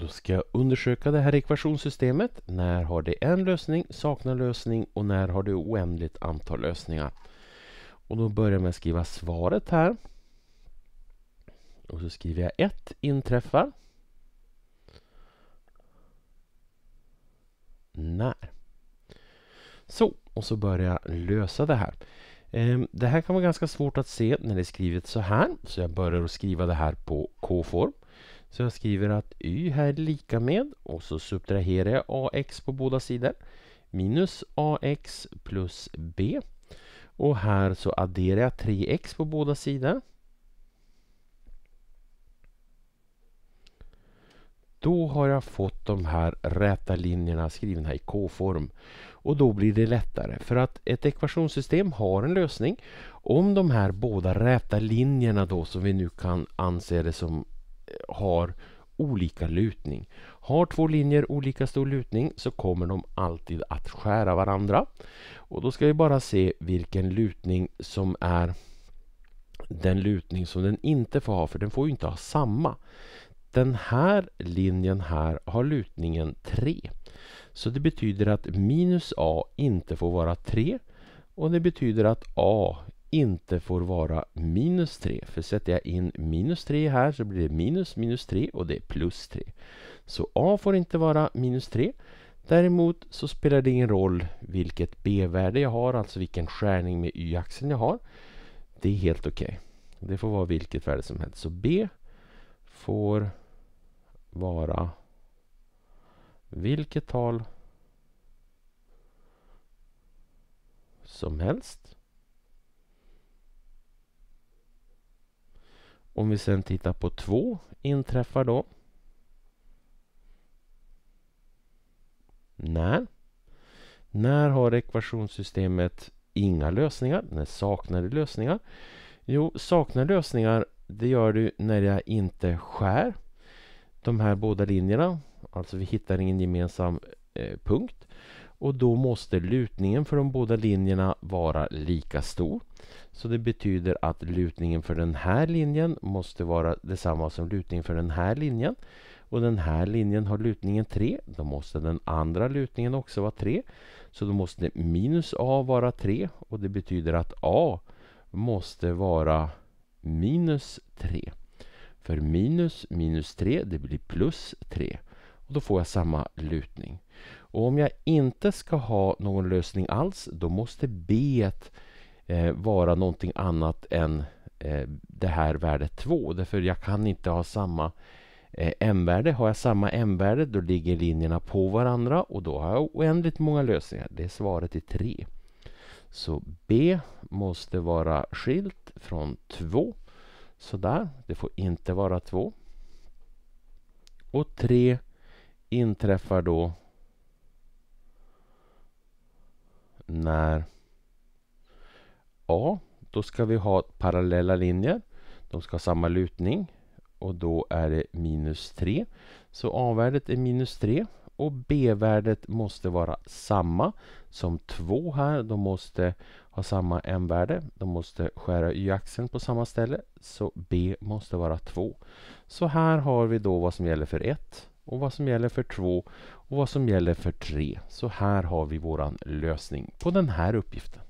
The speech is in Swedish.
Då ska jag undersöka det här ekvationssystemet. När har det en lösning, saknar lösning och när har det oändligt antal lösningar? Och då börjar jag med att skriva svaret här. Och så skriver jag 1 inträffar. När? Så, och så börjar jag lösa det här. Ehm, det här kan vara ganska svårt att se när det är skrivet så här, så jag börjar att skriva det här på k-form. Så jag skriver att y här är lika med och så subtraherar jag ax på båda sidor. Minus ax plus b. Och här så adderar jag 3x på båda sidor. Då har jag fått de här räta linjerna skrivna här i k-form. Och då blir det lättare för att ett ekvationssystem har en lösning om de här båda räta linjerna då som vi nu kan anse det som har olika lutning. Har två linjer olika stor lutning så kommer de alltid att skära varandra. Och då ska vi bara se vilken lutning som är den lutning som den inte får ha, för den får ju inte ha samma. Den här linjen här har lutningen 3. Så det betyder att minus A inte får vara 3 och det betyder att A inte får vara minus 3. För sätter jag in minus 3 här så blir det minus minus 3 och det är plus 3. Så A får inte vara minus 3. Däremot så spelar det ingen roll vilket B-värde jag har, alltså vilken skärning med Y-axeln jag har. Det är helt okej. Okay. Det får vara vilket värde som helst. Så B får vara vilket tal som helst. Om vi sen tittar på två inträffar då? När? När har ekvationssystemet inga lösningar? När saknar det lösningar? Jo, saknar lösningar det gör du när jag inte skär de här båda linjerna. Alltså vi hittar ingen gemensam eh, punkt och då måste lutningen för de båda linjerna vara lika stor. Så det betyder att lutningen för den här linjen måste vara detsamma som lutningen för den här linjen. Och den här linjen har lutningen 3, då måste den andra lutningen också vara 3. Så då måste minus A vara 3 och det betyder att A måste vara minus 3. För minus minus 3, det blir plus 3. Och då får jag samma lutning. Och om jag inte ska ha någon lösning alls, då måste B eh, vara någonting annat än eh, det här värdet 2. Därför jag kan inte ha samma eh, m-värde. Har jag samma m-värde, då ligger linjerna på varandra och då har jag oändligt många lösningar. Det är svaret i 3. Så B måste vara skilt från 2. Sådär, det får inte vara 2. Och 3 inträffar då när A, då ska vi ha parallella linjer. De ska ha samma lutning och då är det minus 3. Så A-värdet är minus 3 och B-värdet måste vara samma som 2 här. De måste ha samma M-värde. De måste skära Y-axeln på samma ställe. Så B måste vara 2. Så här har vi då vad som gäller för 1 och vad som gäller för två och vad som gäller för tre. Så här har vi våran lösning på den här uppgiften.